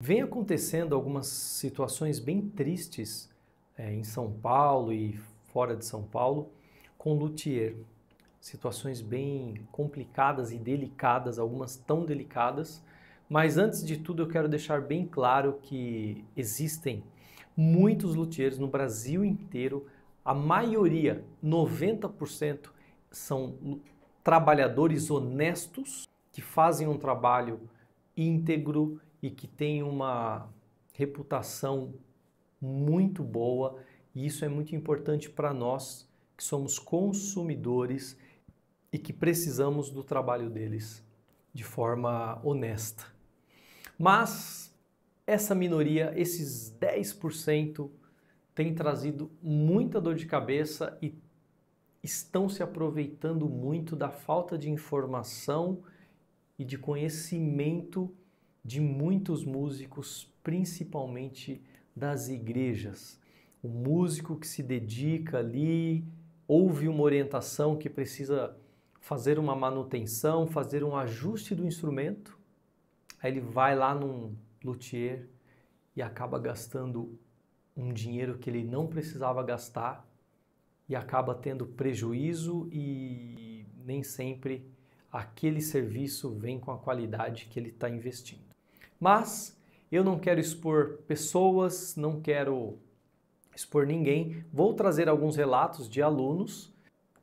Vem acontecendo algumas situações bem tristes é, em São Paulo e fora de São Paulo com luthier. Situações bem complicadas e delicadas, algumas tão delicadas. Mas antes de tudo, eu quero deixar bem claro que existem muitos luthiers no Brasil inteiro. A maioria, 90%, são trabalhadores honestos que fazem um trabalho íntegro e que tem uma reputação muito boa, e isso é muito importante para nós que somos consumidores e que precisamos do trabalho deles de forma honesta. Mas essa minoria, esses 10%, tem trazido muita dor de cabeça e estão se aproveitando muito da falta de informação e de conhecimento de muitos músicos, principalmente das igrejas. O músico que se dedica ali, ouve uma orientação que precisa fazer uma manutenção, fazer um ajuste do instrumento, aí ele vai lá num luthier e acaba gastando um dinheiro que ele não precisava gastar e acaba tendo prejuízo e nem sempre aquele serviço vem com a qualidade que ele está investindo. Mas eu não quero expor pessoas, não quero expor ninguém. Vou trazer alguns relatos de alunos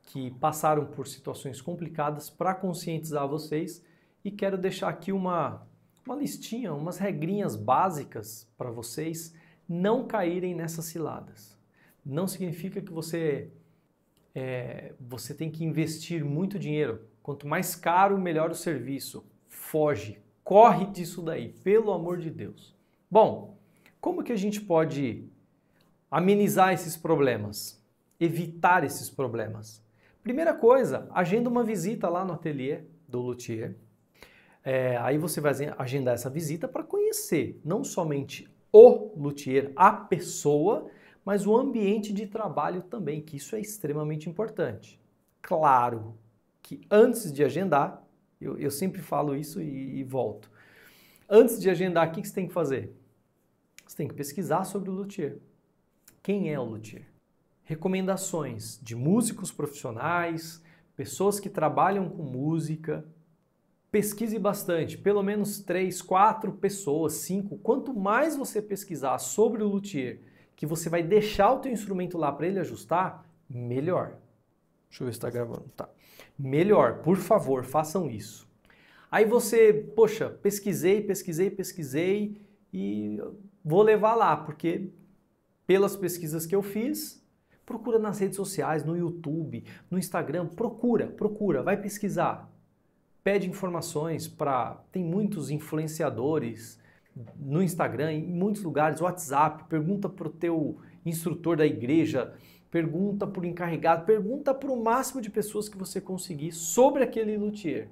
que passaram por situações complicadas para conscientizar vocês e quero deixar aqui uma, uma listinha, umas regrinhas básicas para vocês não caírem nessas ciladas. Não significa que você é, você tem que investir muito dinheiro. Quanto mais caro, melhor o serviço. Foge, Corre disso daí, pelo amor de Deus. Bom, como que a gente pode amenizar esses problemas? Evitar esses problemas? Primeira coisa, agenda uma visita lá no ateliê do luthier. É, aí você vai agendar essa visita para conhecer não somente o luthier, a pessoa, mas o ambiente de trabalho também, que isso é extremamente importante. Claro que antes de agendar, eu, eu sempre falo isso e, e volto. Antes de agendar, o que você tem que fazer? Você tem que pesquisar sobre o luthier. Quem é o luthier? Recomendações de músicos profissionais, pessoas que trabalham com música. Pesquise bastante, pelo menos três, quatro pessoas, cinco. Quanto mais você pesquisar sobre o luthier, que você vai deixar o teu instrumento lá para ele ajustar, melhor. Deixa eu ver se está gravando. Tá. Melhor, por favor, façam isso. Aí você, poxa, pesquisei, pesquisei, pesquisei e vou levar lá, porque pelas pesquisas que eu fiz, procura nas redes sociais, no YouTube, no Instagram, procura, procura, vai pesquisar. Pede informações para. Tem muitos influenciadores no Instagram, em muitos lugares, WhatsApp, pergunta para o teu instrutor da igreja pergunta por encarregado, pergunta para o máximo de pessoas que você conseguir sobre aquele luthier.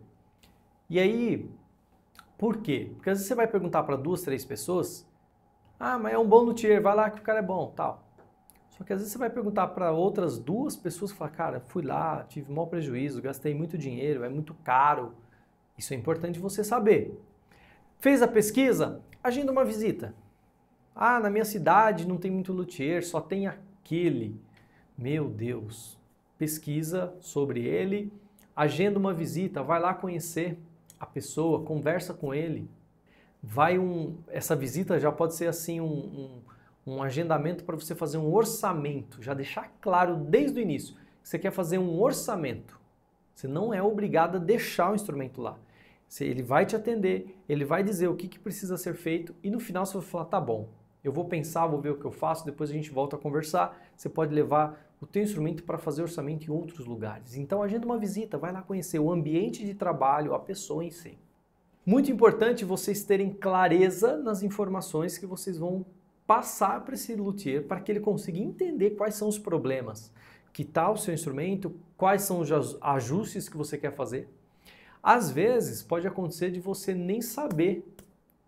E aí, por quê? Porque às vezes você vai perguntar para duas, três pessoas, ah, mas é um bom luthier, vai lá que o cara é bom, tal. Só que às vezes você vai perguntar para outras duas pessoas e fala, cara, fui lá, tive mau prejuízo, gastei muito dinheiro, é muito caro. Isso é importante você saber. Fez a pesquisa? Agenda uma visita. Ah, na minha cidade não tem muito luthier, só tem aquele. Meu Deus! Pesquisa sobre ele, agenda uma visita, vai lá conhecer a pessoa, conversa com ele. Vai um, essa visita já pode ser assim um, um, um agendamento para você fazer um orçamento, já deixar claro desde o início que você quer fazer um orçamento. Você não é obrigado a deixar o instrumento lá. Ele vai te atender, ele vai dizer o que, que precisa ser feito e no final você vai falar, tá bom, eu vou pensar, vou ver o que eu faço, depois a gente volta a conversar. Você pode levar o teu instrumento para fazer orçamento em outros lugares. Então agenda uma visita, vai lá conhecer o ambiente de trabalho, a pessoa em si. Muito importante vocês terem clareza nas informações que vocês vão passar para esse luthier para que ele consiga entender quais são os problemas que tal tá o seu instrumento, quais são os ajustes que você quer fazer. Às vezes pode acontecer de você nem saber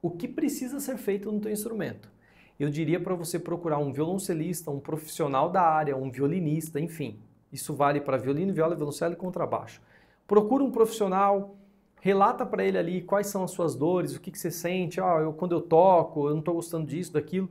o que precisa ser feito no teu instrumento eu diria para você procurar um violoncelista, um profissional da área, um violinista, enfim. Isso vale para violino, viola, violoncelo e contrabaixo. Procura um profissional, relata para ele ali quais são as suas dores, o que, que você sente, ah, eu, quando eu toco, eu não estou gostando disso, daquilo.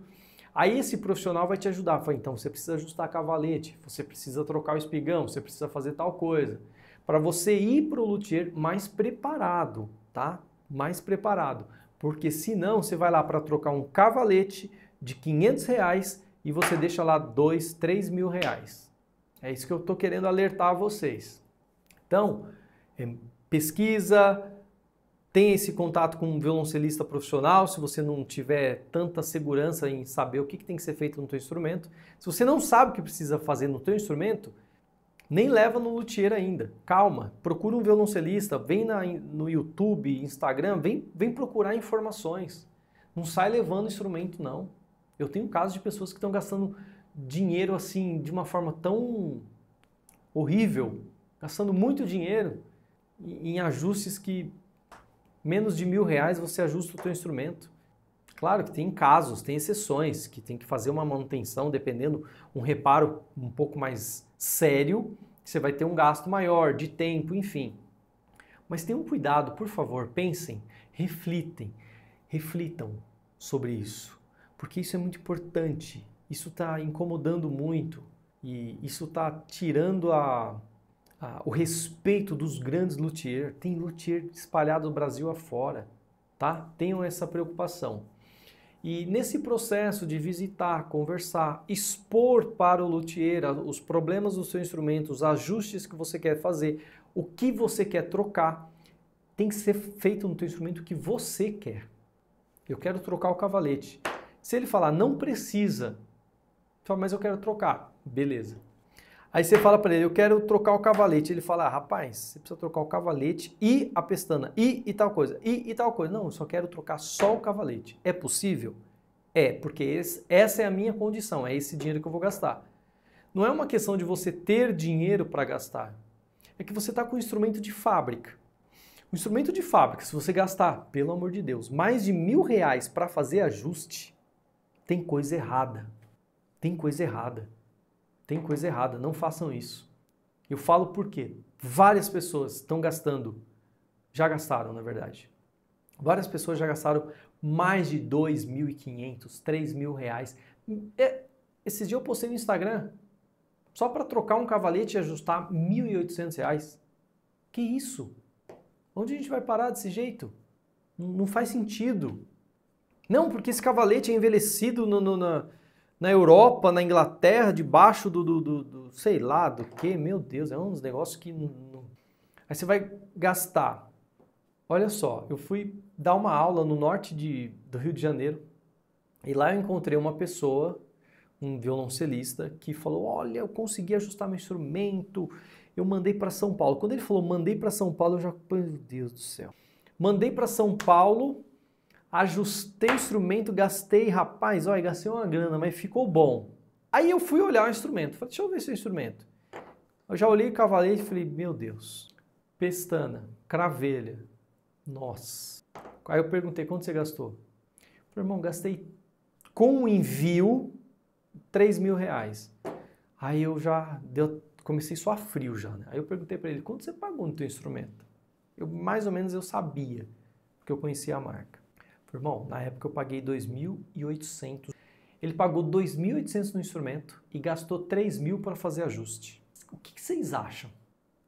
Aí esse profissional vai te ajudar. Fala, então você precisa ajustar cavalete, você precisa trocar o espigão, você precisa fazer tal coisa. Para você ir para o luthier mais preparado, tá? Mais preparado. Porque senão você vai lá para trocar um cavalete, de 500 reais e você deixa lá 2, 3 mil reais. É isso que eu estou querendo alertar a vocês. Então, é, pesquisa, tenha esse contato com um violoncelista profissional, se você não tiver tanta segurança em saber o que, tem que ser feito no teu instrumento. Se você não sabe o que precisa fazer no teu instrumento, nem leva no luthier ainda. Calma, procura um violoncelista, vem na, no YouTube, Instagram, vem, vem procurar informações. Não sai levando instrumento não. Eu tenho casos de pessoas que estão gastando dinheiro assim de uma forma tão horrível, gastando muito dinheiro em ajustes que menos de mil reais você ajusta o teu instrumento. Claro que tem casos, tem exceções, que tem que fazer uma manutenção, dependendo, um reparo um pouco mais sério, você vai ter um gasto maior de tempo, enfim. Mas tenham cuidado, por favor, pensem, reflitem, reflitam sobre isso porque isso é muito importante. Isso está incomodando muito e isso está tirando a, a, o respeito dos grandes luthier. Tem luthier espalhado do Brasil afora, tá? Tenham essa preocupação. E nesse processo de visitar, conversar, expor para o luthier os problemas do seu instrumento, os ajustes que você quer fazer, o que você quer trocar, tem que ser feito no teu instrumento que você quer. Eu quero trocar o cavalete. Se ele falar não precisa, fala, mas eu quero trocar, beleza. Aí você fala para ele, eu quero trocar o cavalete. Ele fala, ah, rapaz, você precisa trocar o cavalete e a pestana, e, e tal coisa, e, e tal coisa. Não, eu só quero trocar só o cavalete. É possível? É, porque esse, essa é a minha condição, é esse dinheiro que eu vou gastar. Não é uma questão de você ter dinheiro para gastar, é que você está com um instrumento de fábrica. O instrumento de fábrica, se você gastar, pelo amor de Deus, mais de mil reais para fazer ajuste, tem coisa errada. Tem coisa errada. Tem coisa errada. Não façam isso. Eu falo por quê? Várias pessoas estão gastando, já gastaram, na verdade. Várias pessoas já gastaram mais de 2.500, três mil reais. É, esses dias eu postei no Instagram, só para trocar um cavalete e ajustar 1.800 reais. Que isso? Onde a gente vai parar desse jeito? Não faz sentido. Não, porque esse cavalete é envelhecido no, no, na, na Europa, na Inglaterra, debaixo do, do, do, do, sei lá, do que, meu Deus, é um dos negócios que não, Aí você vai gastar. Olha só, eu fui dar uma aula no norte de, do Rio de Janeiro e lá eu encontrei uma pessoa, um violoncelista, que falou: Olha, eu consegui ajustar meu instrumento, eu mandei para São Paulo. Quando ele falou mandei para São Paulo, eu já, meu Deus do céu. Mandei para São Paulo, ajustei o instrumento, gastei, rapaz, olha, gastei uma grana, mas ficou bom. Aí eu fui olhar o instrumento, falei, deixa eu ver esse instrumento. Eu já olhei o cavalete e falei, meu Deus, pestana, cravelha, nossa. Aí eu perguntei, quanto você gastou? falei, irmão, gastei com o envio 3 mil reais. Aí eu já deu, comecei só a frio já, né? Aí eu perguntei para ele, quanto você pagou no teu instrumento? Eu mais ou menos eu sabia, porque eu conhecia a marca. Irmão, na época eu paguei 2.800. Ele pagou 2.800 no instrumento e gastou 3.000 para fazer ajuste. O que, que vocês acham?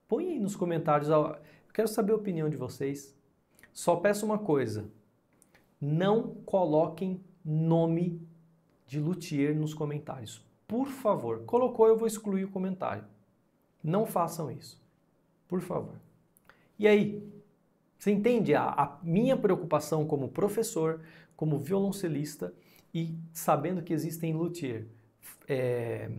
Põe aí nos comentários. Eu quero saber a opinião de vocês. Só peço uma coisa: não coloquem nome de luthier nos comentários. Por favor, colocou, eu vou excluir o comentário. Não façam isso. Por favor. E aí, você entende a, a minha preocupação como professor, como violoncelista e sabendo que existem luthier é,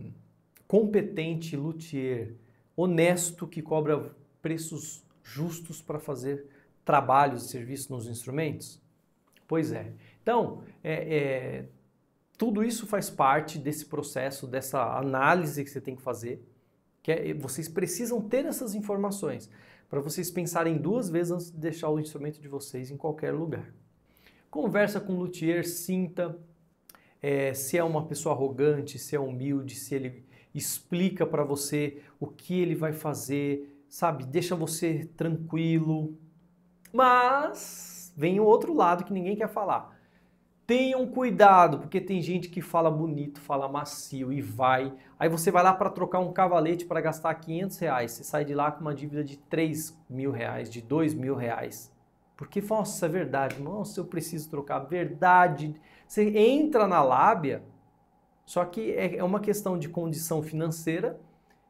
competente, luthier honesto que cobra preços justos para fazer trabalhos e serviços nos instrumentos? Pois é. Então, é, é, tudo isso faz parte desse processo, dessa análise que você tem que fazer. Que é, vocês precisam ter essas informações para vocês pensarem duas vezes antes de deixar o instrumento de vocês em qualquer lugar. Conversa com o luthier, sinta é, se é uma pessoa arrogante, se é humilde, se ele explica para você o que ele vai fazer, sabe? Deixa você tranquilo. Mas vem o outro lado que ninguém quer falar. Tenham cuidado, porque tem gente que fala bonito, fala macio e vai. Aí você vai lá para trocar um cavalete para gastar 500 reais. Você sai de lá com uma dívida de 3 mil reais, de 2 mil reais. Porque, nossa, é verdade. Nossa, eu preciso trocar. Verdade. Você entra na lábia, só que é, é uma questão de condição financeira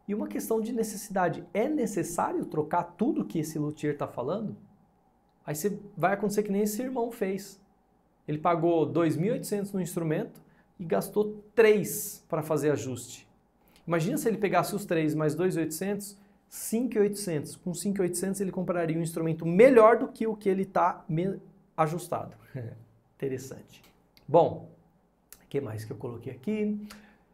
e uma questão de necessidade. É necessário trocar tudo que esse luthier está falando? Aí você vai acontecer que nem esse irmão fez. Ele pagou 2.800 no instrumento e gastou 3 para fazer ajuste. Imagina se ele pegasse os 3 mais 2.800, 5.800. Com 5.800 ele compraria um instrumento melhor do que o que ele está ajustado. Interessante. Bom, o que mais que eu coloquei aqui?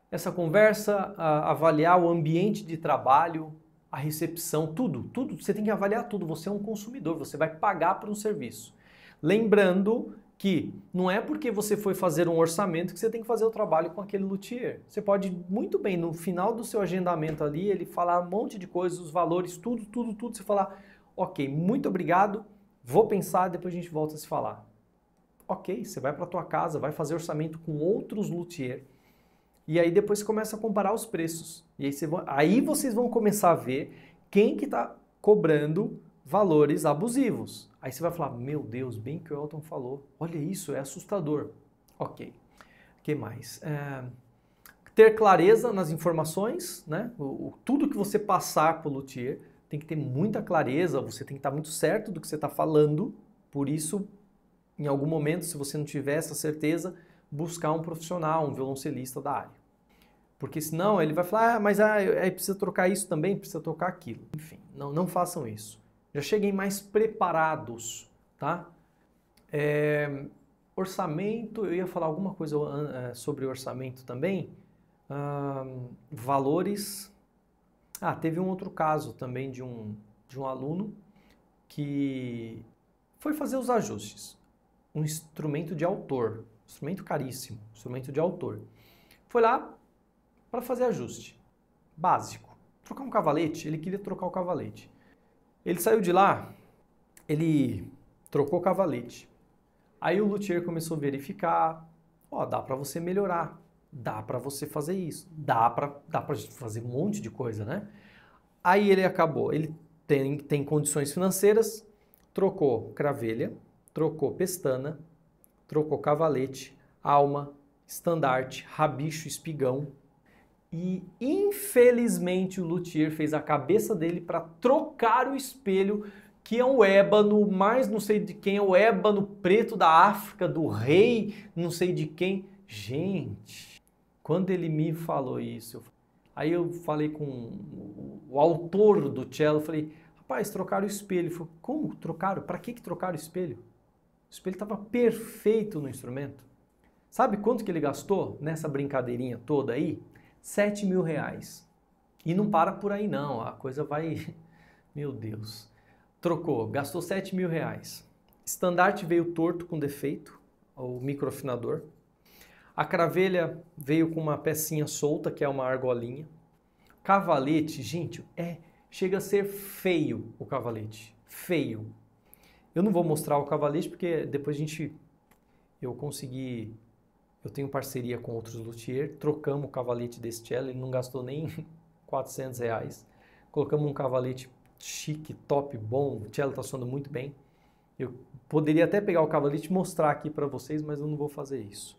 Essa conversa, avaliar o ambiente de trabalho, a recepção, tudo, tudo. Você tem que avaliar tudo. Você é um consumidor, você vai pagar por um serviço. Lembrando que não é porque você foi fazer um orçamento que você tem que fazer o trabalho com aquele luthier. Você pode muito bem, no final do seu agendamento ali, ele falar um monte de coisas, os valores, tudo, tudo, tudo, você falar, ok, muito obrigado, vou pensar, depois a gente volta a se falar. Ok, você vai para tua casa, vai fazer orçamento com outros luthier. E aí depois você começa a comparar os preços. E aí, você, aí vocês vão começar a ver quem que está cobrando valores abusivos. Aí você vai falar, meu Deus, bem que o Elton falou. Olha isso, é assustador. Ok. O que mais? É... ter clareza nas informações, né? O, o, tudo que você passar para o luthier tem que ter muita clareza, você tem que estar muito certo do que você está falando. Por isso, em algum momento, se você não tiver essa certeza, buscar um profissional, um violoncelista da área. Porque senão ele vai falar, ah, mas ah, precisa trocar isso também, precisa trocar aquilo. Enfim, não, não façam isso já cheguem mais preparados, tá? É, orçamento, eu ia falar alguma coisa é, sobre orçamento também. Ah, valores. Ah, teve um outro caso também de um, de um aluno que foi fazer os ajustes. Um instrumento de autor, instrumento caríssimo, instrumento de autor. Foi lá para fazer ajuste básico. Trocar um cavalete, ele queria trocar o cavalete. Ele saiu de lá, ele trocou cavalete. Aí o luthier começou a verificar, ó, oh, dá para você melhorar, dá para você fazer isso, dá para dá pra fazer um monte de coisa, né? Aí ele acabou, ele tem, tem condições financeiras, trocou cravelha, trocou pestana, trocou cavalete, alma, estandarte, rabicho, espigão, e infelizmente o luthier fez a cabeça dele para trocar o espelho que é um ébano, mais não sei de quem, é o ébano preto da África, do rei, não sei de quem. Gente, quando ele me falou isso, eu... aí eu falei com o autor do cello, falei, rapaz, trocaram o espelho. Ele falou, como trocaram? Para que, que trocaram o espelho? O espelho estava perfeito no instrumento. Sabe quanto que ele gastou nessa brincadeirinha toda aí? 7 mil reais. E não para por aí não, a coisa vai... Meu Deus. Trocou, gastou 7 mil reais. Estandarte veio torto com defeito, o microfinador. A cravelha veio com uma pecinha solta, que é uma argolinha. Cavalete, gente, é chega a ser feio o cavalete. Feio. Eu não vou mostrar o cavalete porque depois a gente eu consegui eu tenho parceria com outros luthier, trocamos o cavalete desse cello, ele não gastou nem 400 reais. Colocamos um cavalete chique, top, bom, o cello está soando muito bem. Eu poderia até pegar o cavalete e mostrar aqui para vocês, mas eu não vou fazer isso.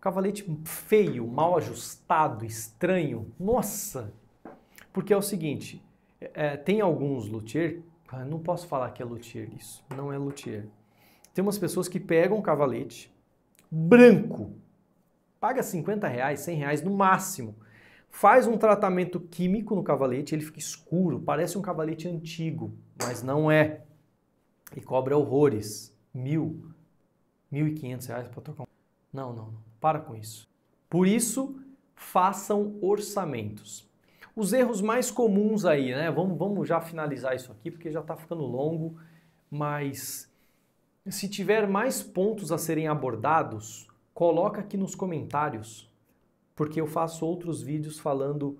Cavalete feio, mal ajustado, estranho, nossa! Porque é o seguinte, é, é tem alguns luthier, ah, não posso falar que é luthier isso, não é luthier. Tem umas pessoas que pegam um cavalete branco, paga 50 reais, 100 reais no máximo. Faz um tratamento químico no cavalete, ele fica escuro, parece um cavalete antigo, mas não é. E cobra horrores. Mil, mil e quinhentos reais para trocar um... Não, não, não. Para com isso. Por isso, façam orçamentos. Os erros mais comuns aí, né? Vamos, vamos já finalizar isso aqui, porque já está ficando longo, mas se tiver mais pontos a serem abordados, coloca aqui nos comentários, porque eu faço outros vídeos falando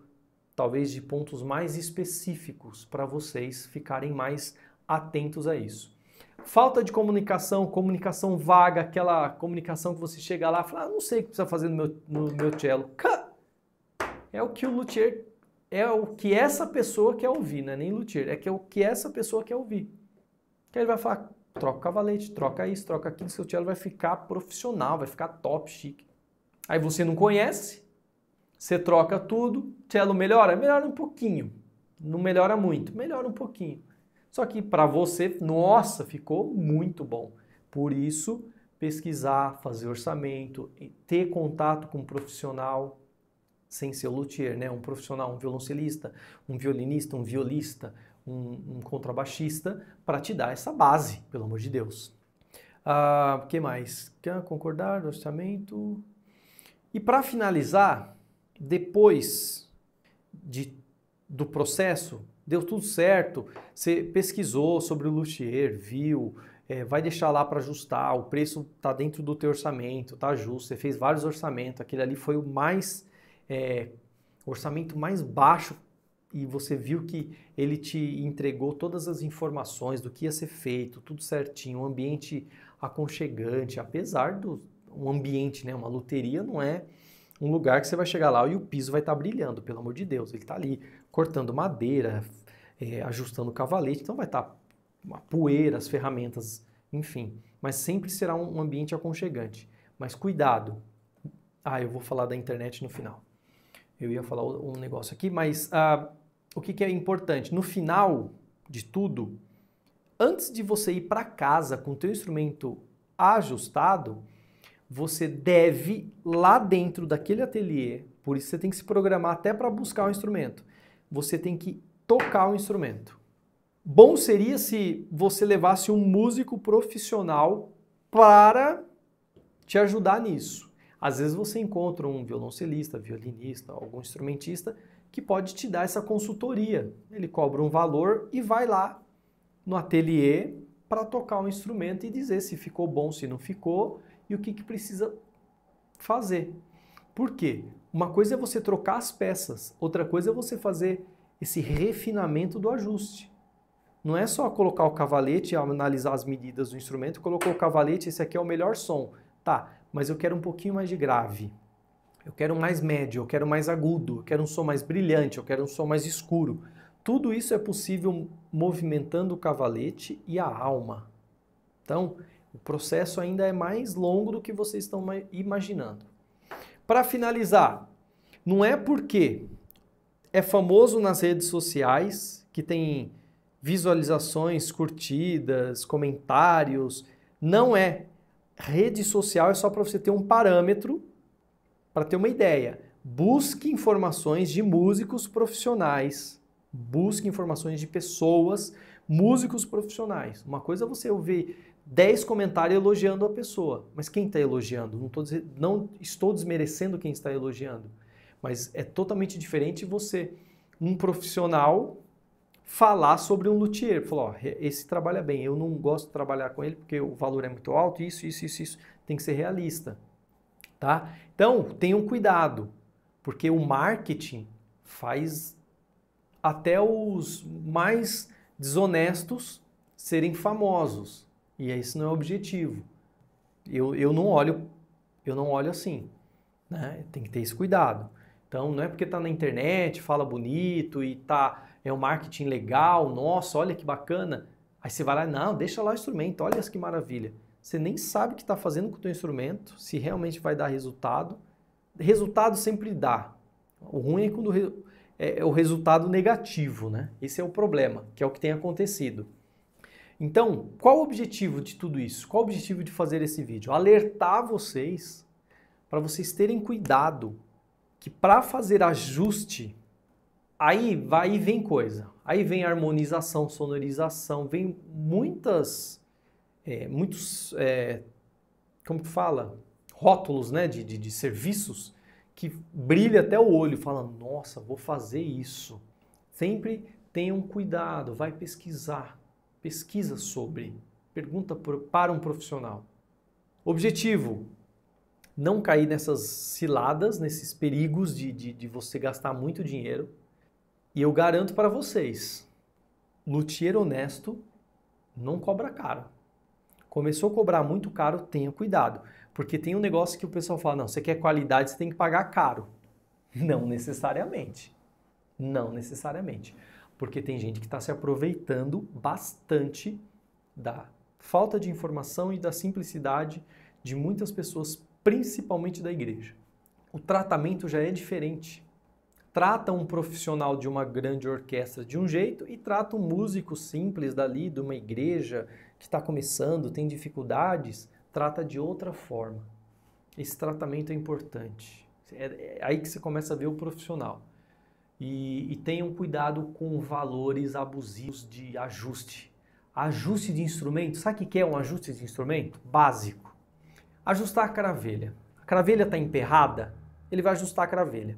talvez de pontos mais específicos para vocês ficarem mais atentos a isso. Falta de comunicação, comunicação vaga, aquela comunicação que você chega lá e fala, ah, não sei o que precisa fazer no meu, no meu cello. É o que o luthier, é o que essa pessoa quer ouvir, não é nem luthier, é, que é o que essa pessoa quer ouvir. Que ele vai falar, troca o cavalete, troca isso, troca aquilo, seu cello vai ficar profissional, vai ficar top, chique. Aí você não conhece, você troca tudo, cello melhora? Melhora um pouquinho. Não melhora muito, melhora um pouquinho. Só que para você, nossa, ficou muito bom. Por isso, pesquisar, fazer orçamento, ter contato com um profissional sem ser luthier, né? Um profissional, um violoncelista, um violinista, um violista, um, um contrabaixista para te dar essa base, pelo amor de Deus. O ah, que mais? Quer concordar no orçamento? E para finalizar, depois de, do processo, deu tudo certo, você pesquisou sobre o luthier, viu, é, vai deixar lá para ajustar, o preço está dentro do teu orçamento, está justo, você fez vários orçamentos, aquele ali foi o mais é, orçamento mais baixo e você viu que ele te entregou todas as informações do que ia ser feito, tudo certinho, um ambiente aconchegante, apesar do um ambiente, né, uma loteria não é um lugar que você vai chegar lá e o piso vai estar tá brilhando, pelo amor de Deus, ele está ali cortando madeira, é, ajustando o cavalete, então vai estar tá uma poeira, as ferramentas, enfim, mas sempre será um ambiente aconchegante. Mas cuidado. Ah, eu vou falar da internet no final eu ia falar um negócio aqui, mas uh, o que, que é importante? No final de tudo, antes de você ir para casa com o teu instrumento ajustado, você deve lá dentro daquele ateliê, por isso você tem que se programar até para buscar o instrumento. Você tem que tocar o instrumento. Bom seria se você levasse um músico profissional para te ajudar nisso. Às vezes você encontra um violoncelista, violinista, algum instrumentista que pode te dar essa consultoria. Ele cobra um valor e vai lá no ateliê para tocar o instrumento e dizer se ficou bom, se não ficou e o que, que precisa fazer. Por quê? Uma coisa é você trocar as peças, outra coisa é você fazer esse refinamento do ajuste. Não é só colocar o cavalete, analisar as medidas do instrumento, colocou o cavalete, esse aqui é o melhor som. Tá, mas eu quero um pouquinho mais de grave eu quero mais médio, eu quero mais agudo, eu quero um som mais brilhante, eu quero um som mais escuro. Tudo isso é possível movimentando o cavalete e a alma. Então, o processo ainda é mais longo do que vocês estão imaginando. Para finalizar, não é porque é famoso nas redes sociais, que tem visualizações, curtidas, comentários. Não é. Rede social é só para você ter um parâmetro para ter uma ideia, busque informações de músicos profissionais, busque informações de pessoas, músicos profissionais. Uma coisa é você ouvir 10 comentários elogiando a pessoa, mas quem está elogiando? Não, não estou desmerecendo quem está elogiando, mas é totalmente diferente você, um profissional, falar sobre um luthier. Falar, esse trabalha bem, eu não gosto de trabalhar com ele porque o valor é muito alto, isso, isso, isso, isso. Tem que ser realista tá? Então, tenham cuidado, porque o marketing faz até os mais desonestos serem famosos. E esse não é o objetivo. Eu, eu não olho eu não olho assim, né? Tem que ter esse cuidado. Então, não é porque tá na internet, fala bonito e tá é um marketing legal, nossa, olha que bacana. Aí você vai lá, não, deixa lá o instrumento, olha que maravilha você nem sabe o que está fazendo com o teu instrumento, se realmente vai dar resultado. Resultado sempre dá. O ruim é quando é, é o resultado negativo, né? Esse é o problema, que é o que tem acontecido. Então, qual o objetivo de tudo isso? Qual o objetivo de fazer esse vídeo? Alertar vocês para vocês terem cuidado que para fazer ajuste, aí vai e vem coisa. Aí vem harmonização, sonorização, vem muitas é, muitos, é, como que fala, rótulos né, de, de, de serviços que brilha até o olho, fala, nossa, vou fazer isso. Sempre tenham cuidado, vai pesquisar, pesquisa sobre, pergunta para um profissional. Objetivo, não cair nessas ciladas, nesses perigos de, de, de você gastar muito dinheiro. E eu garanto para vocês, luthier honesto não cobra caro. Começou a cobrar muito caro, tenha cuidado. Porque tem um negócio que o pessoal fala: não, você quer qualidade, você tem que pagar caro. Não necessariamente. Não necessariamente. Porque tem gente que está se aproveitando bastante da falta de informação e da simplicidade de muitas pessoas, principalmente da igreja. O tratamento já é diferente trata um profissional de uma grande orquestra de um jeito e trata um músico simples dali, de uma igreja que está começando, tem dificuldades, trata de outra forma. Esse tratamento é importante. É, é, aí que você começa a ver o profissional. E, e tenham cuidado com valores abusivos de ajuste. Ajuste de instrumento, sabe o que é um ajuste de instrumento? Básico. Ajustar a cravelha. A cravelha está emperrada, ele vai ajustar a cravelha.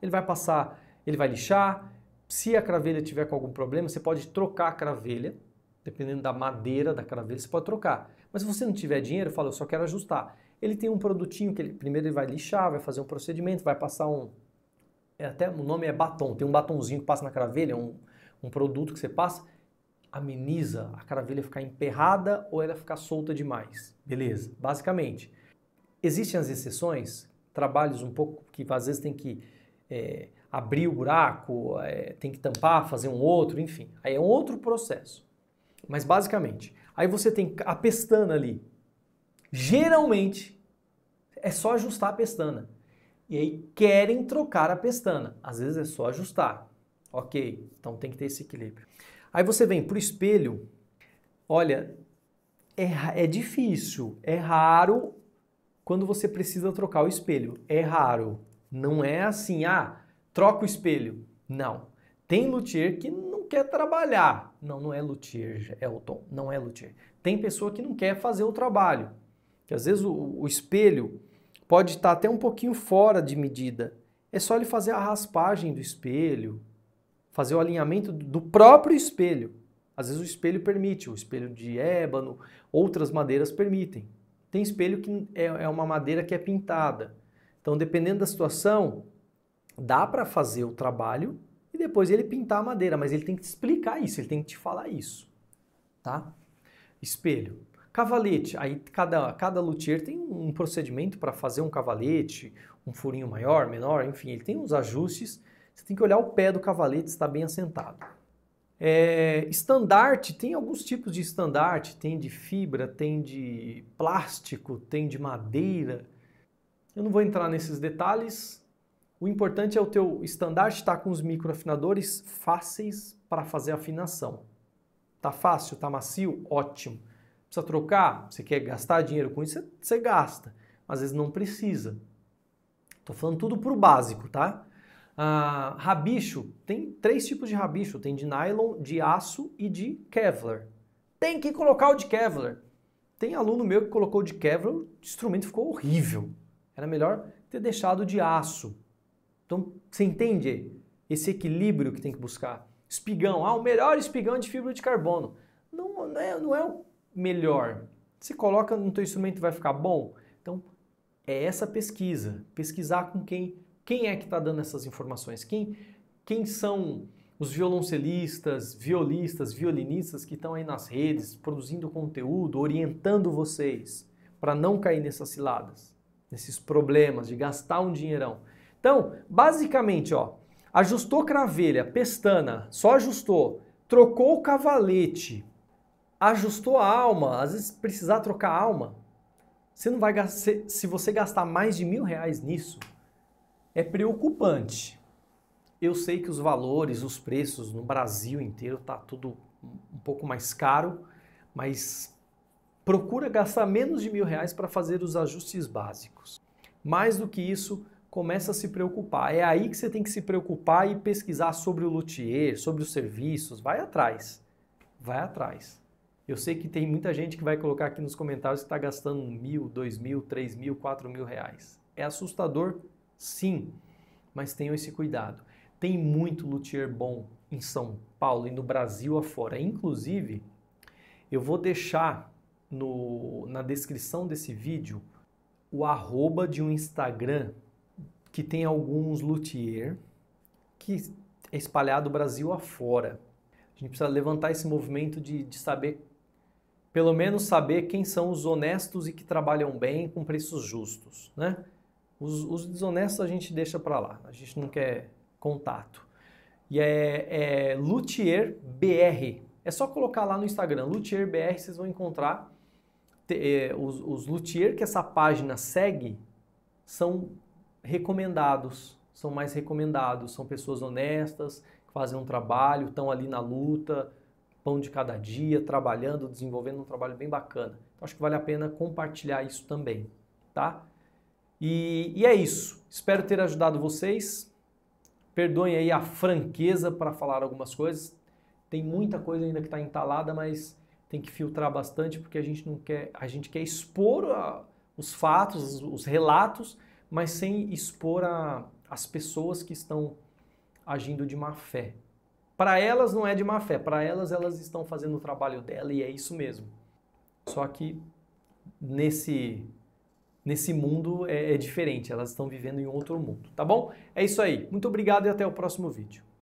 Ele vai passar, ele vai lixar. Se a cravelha tiver com algum problema, você pode trocar a cravelha, dependendo da madeira da cravelha, você pode trocar. Mas se você não tiver dinheiro, fala, eu só quero ajustar. Ele tem um produtinho que ele, primeiro ele vai lixar, vai fazer um procedimento, vai passar um. É até o nome é batom, tem um batomzinho que passa na cravelha, um, um produto que você passa, ameniza a cravelha ficar emperrada ou ela ficar solta demais. Beleza, basicamente. Existem as exceções, trabalhos um pouco que às vezes tem que é, abrir o buraco, é, tem que tampar, fazer um outro, enfim. Aí é um outro processo. Mas basicamente, aí você tem a pestana ali. Geralmente é só ajustar a pestana. E aí querem trocar a pestana. Às vezes é só ajustar. Ok, então tem que ter esse equilíbrio. Aí você vem para o espelho. Olha, é, é difícil, é raro quando você precisa trocar o espelho. É raro. Não é assim, ah, troca o espelho. Não. Tem luthier que não quer trabalhar. Não, não é luthier, Elton, não é luthier. Tem pessoa que não quer fazer o trabalho. Que às vezes o, o espelho pode estar tá até um pouquinho fora de medida. É só ele fazer a raspagem do espelho, fazer o alinhamento do próprio espelho. Às vezes o espelho permite, o espelho de ébano, outras madeiras permitem. Tem espelho que é, é uma madeira que é pintada. Então, dependendo da situação, dá para fazer o trabalho e depois ele pintar a madeira, mas ele tem que te explicar isso, ele tem que te falar isso, tá? Espelho. Cavalete, aí cada, cada luthier tem um procedimento para fazer um cavalete, um furinho maior, menor, enfim, ele tem uns ajustes. Você tem que olhar o pé do cavalete se está bem assentado. É, estandarte, tem alguns tipos de estandarte, tem de fibra, tem de plástico, tem de madeira. Eu não vou entrar nesses detalhes. O importante é o teu estandarte estar tá com os microafinadores fáceis para fazer afinação. Tá fácil, tá macio, ótimo. Precisa trocar? Você quer gastar dinheiro com isso? Você gasta. Mas às vezes não precisa. Tô falando tudo pro básico, tá? Ah, rabicho, tem três tipos de rabicho. Tem de nylon, de aço e de Kevlar. Tem que colocar o de Kevlar. Tem aluno meu que colocou o de Kevlar, o instrumento ficou horrível. Era melhor ter deixado de aço. Então, você entende esse equilíbrio que tem que buscar? Espigão, ah, o melhor espigão de fibra de carbono. Não, não, é, não é o melhor. Você coloca no teu instrumento vai ficar bom? Então, é essa pesquisa. Pesquisar com quem, quem é que está dando essas informações, quem, quem são os violoncelistas, violistas, violinistas que estão aí nas redes produzindo conteúdo, orientando vocês para não cair nessas ciladas nesses problemas de gastar um dinheirão. Então, basicamente, ó, ajustou cravelha, pestana, só ajustou, trocou o cavalete, ajustou a alma, às vezes precisar trocar a alma. Você não vai gastar, se você gastar mais de mil reais nisso, é preocupante. Eu sei que os valores, os preços no Brasil inteiro tá tudo um pouco mais caro, mas Procura gastar menos de mil reais para fazer os ajustes básicos. Mais do que isso, começa a se preocupar. É aí que você tem que se preocupar e pesquisar sobre o luthier, sobre os serviços. Vai atrás. Vai atrás. Eu sei que tem muita gente que vai colocar aqui nos comentários que está gastando mil, dois mil, três mil, quatro mil reais. É assustador? Sim, mas tenham esse cuidado. Tem muito luthier bom em São Paulo e no Brasil afora. Inclusive, eu vou deixar no, na descrição desse vídeo o arroba de um Instagram que tem alguns luthier que é espalhado o Brasil afora. A gente precisa levantar esse movimento de, de saber, pelo menos saber quem são os honestos e que trabalham bem com preços justos, né? Os, os desonestos a gente deixa para lá, a gente não quer contato. E é, é Luthier BR. É só colocar lá no Instagram, Luthier BR, vocês vão encontrar te, é, os, os luthier que essa página segue são recomendados, são mais recomendados, são pessoas honestas, que fazem um trabalho, estão ali na luta, pão de cada dia, trabalhando, desenvolvendo um trabalho bem bacana. Então, acho que vale a pena compartilhar isso também, tá? E, e é isso. Espero ter ajudado vocês. Perdoem aí a franqueza para falar algumas coisas. Tem muita coisa ainda que está entalada, mas tem que filtrar bastante porque a gente não quer, a gente quer expor a, os fatos, os relatos, mas sem expor a, as pessoas que estão agindo de má fé. Para elas não é de má fé, para elas elas estão fazendo o trabalho dela e é isso mesmo. Só que nesse nesse mundo é, é diferente, elas estão vivendo em outro mundo, tá bom? É isso aí. Muito obrigado e até o próximo vídeo.